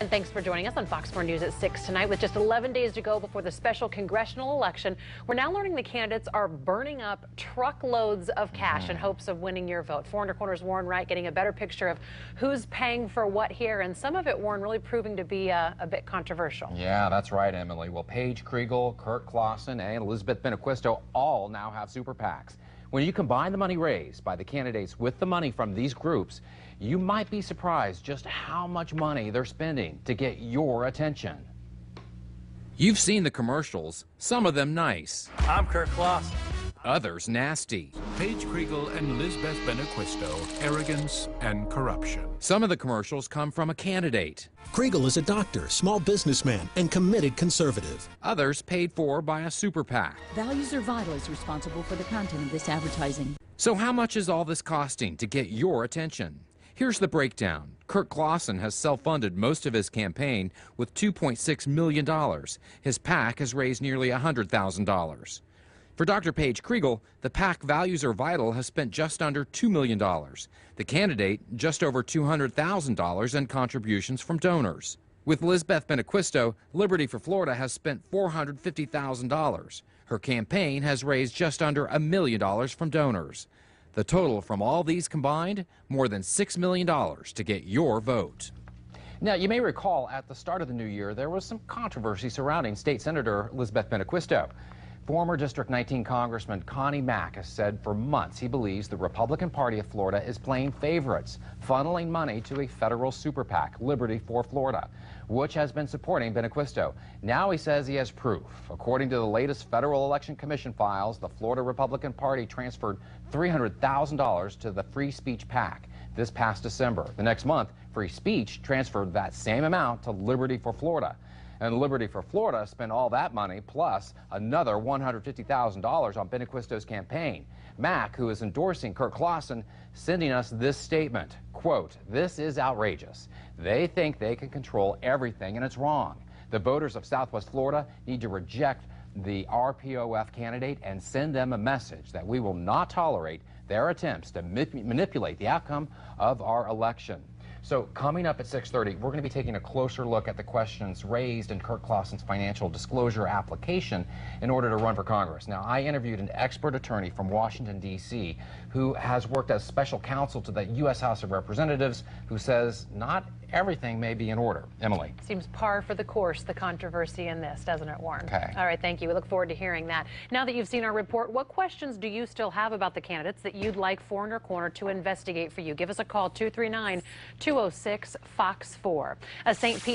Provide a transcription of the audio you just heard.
And thanks for joining us on Fox 4 News at 6 tonight. With just 11 days to go before the special congressional election, we're now learning the candidates are burning up truckloads of cash in mm. hopes of winning your vote. Four under corners Warren Wright getting a better picture of who's paying for what here, and some of it, Warren, really proving to be uh, a bit controversial. Yeah, that's right, Emily. Well, Paige Kriegel, Kurt Clausen, and Elizabeth Benequisto all now have super PACs. When you combine the money raised by the candidates with the money from these groups, you might be surprised just how much money they're spending to get your attention. You've seen the commercials, some of them nice. I'm Kirk Clausen. Others nasty. Paige Kriegel and Lizbeth Benequisto, Arrogance and Corruption. Some of the commercials come from a candidate. Kriegel is a doctor, small businessman, and committed conservative. Others paid for by a super PAC. Values Are Vital is responsible for the content of this advertising. So, how much is all this costing to get your attention? Here's the breakdown. Kirk Clausen has self-funded most of his campaign with $2.6 million. His PAC has raised nearly $100,000. For Dr. Paige Kriegel, the PAC Values Are Vital has spent just under $2 million. The candidate, just over $200,000 in contributions from donors. With Lizbeth Benequisto, Liberty for Florida has spent $450,000. Her campaign has raised just under a million dollars from donors. The total from all these combined, more than $6 million to get your vote. Now, you may recall at the start of the new year, there was some controversy surrounding State Senator Lizbeth Benequisto. Former District 19 Congressman Connie Mack has said for months he believes the Republican Party of Florida is playing favorites, funneling money to a federal super PAC, Liberty for Florida, which has been supporting Benequisto. Now he says he has proof. According to the latest Federal Election Commission files, the Florida Republican Party transferred $300,000 to the Free Speech PAC this past December. The next month, Free Speech transferred that same amount to Liberty for Florida. And Liberty for Florida spent all that money plus another $150,000 on Benequisto's campaign. Mack, who is endorsing Kirk Clausen, sending us this statement, quote, this is outrageous. They think they can control everything, and it's wrong. The voters of Southwest Florida need to reject the RPOF candidate and send them a message that we will not tolerate their attempts to manipulate the outcome of our election. So coming up at 6.30, we're going to be taking a closer look at the questions raised in Kirk Clausen's financial disclosure application in order to run for Congress. Now, I interviewed an expert attorney from Washington, D.C., who has worked as special counsel to the U.S. House of Representatives, who says not everything may be in order. Emily. Seems par for the course, the controversy in this, doesn't it, Warren? Okay. All right, thank you. We look forward to hearing that. Now that you've seen our report, what questions do you still have about the candidates that you'd like Foreigner Corner to investigate for you? Give us a call, 239 239- 206 Fox 4. A St. Pete